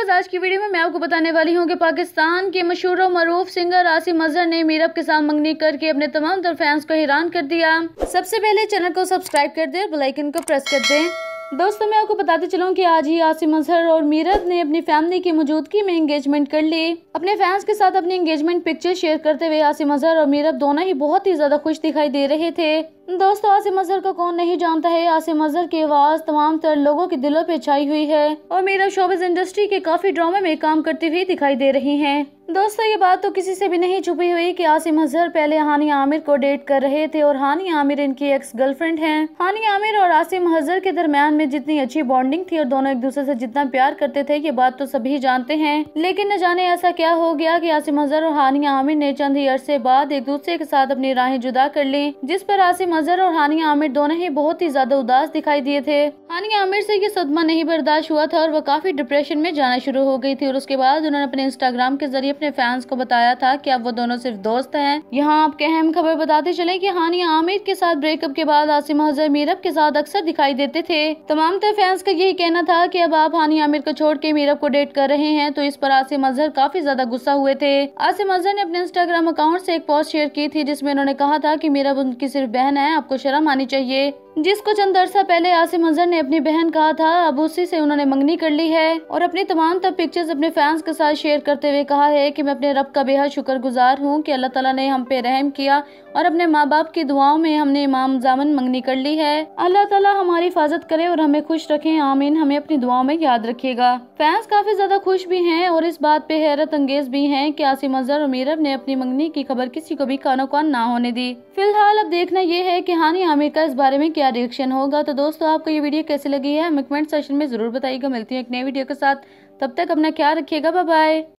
viewers आज की video में मैं आपको बताने वाली हूँ कि पाकिस्तान के मशहूर और मरूफ सिंगर आसिम अजहर ने मीरब के साथ मंगनी करके अपने तमाम फैंस को हैरान कर दिया सबसे पहले चैनल को सब्सक्राइब कर दे और बेलाइकन को प्रेस कर दें दोस्तों मैं आपको बताते चलूँ कि आज ही आसिम अजहर और मीरत ने अपनी फैमिली की मौजूदगी में इंगेजमेंट कर ली अपने फैंस के साथ अपनी इंगेजमेंट पिक्चर शेयर करते हुए आसिम अजहर और मीरत दोनों ही बहुत ही ज्यादा खुश दिखाई दे रहे थे दोस्तों आसिम अजहर को कौन नहीं जानता है आसिम अजहर की आवाज़ तमाम तर लोगों के दिलों पे छाई हुई है और मीरत शोबिस इंडस्ट्री के काफी ड्रामे में काम करती हुई दिखाई दे रही है दोस्तों ये बात तो किसी से भी नहीं छुपी हुई कि आसिम अजहर पहले हानी आमिर को डेट कर रहे थे और हानी आमिर इनकी एक्स गर्लफ्रेंड हैं हानी आमिर और आसिम अजहर के दरमियान में जितनी अच्छी बॉन्डिंग थी और दोनों एक दूसरे से जितना प्यार करते थे ये बात तो सभी जानते हैं लेकिन न जाने ऐसा क्या हो गया की आसिम अजहर और हानी आमिर ने चंद ही अरसे बाद एक दूसरे के साथ अपनी राहें जुदा कर ली जिस पर आसिम अजहर और हानी आमिर दोनों ही बहुत ही ज्यादा उदास दिखाई दिए थे हानी आमिर से ये सदमा नहीं बर्दाश्त हुआ था और वह काफी डिप्रेशन में जाना शुरू हो गई थी और उसके बाद उन्होंने अपने इंस्टाग्राम के जरिए अपने फैंस को बताया था कि अब वो दोनों सिर्फ दोस्त हैं यहाँ आपके अहम खबर बताते चले कि हानिया आमिर के साथ ब्रेकअप के बाद आसिम अजहर मीरब के साथ अक्सर दिखाई देते थे तमाम तरह फैंस का यही कहना था की अब आप हानिया आमिर को छोड़ के मीरब को डेट कर रहे हैं तो इस पर आसिम अजहर काफी ज्यादा गुस्सा हुए थे आसिम अजहर ने अपने इंस्टाग्राम अकाउंट ऐसी एक पोस्ट शेयर की थी जिसमे उन्होंने कहा था की मीरब उनकी सिर्फ बहन है आपको शर्म आनी चाहिए जिसको चंद अरसा पहले आसिम अजहर ने अपनी बहन कहा था अब उसी से उन्होंने मंगनी कर ली है और अपनी तमाम तब पिक्चर्स अपने फैंस के साथ शेयर करते हुए कहा है कि मैं अपने रब का बेहद शुक्रगुजार हूँ की अल्लाह तला ने हम पे रहम किया और अपने माँ बाप की दुआओं में हमने इमाम जामन मंगनी कर ली है अल्लाह तला हमारी हिफाजत करे और हमें खुश रखे आमीन हमें अपनी दुआओं में याद रखेगा फैंस काफी ज्यादा खुश भी है और इस बात पे हैरत अंगेज भी है की आसिम अजहर और मीरब ने अपनी मंगनी की खबर किसी को भी कानो कान ना होने दी फिलहाल अब देखना यह है की हानि आमिर का इस बारे में क्या रिएक्शन होगा तो दोस्तों आपको ये वीडियो कैसी लगी है हमें कमेंट सेशन में ज़रूर बताइएगा मिलती है एक नई वीडियो के साथ तब तक अपना ख्याल रखिएगा बाय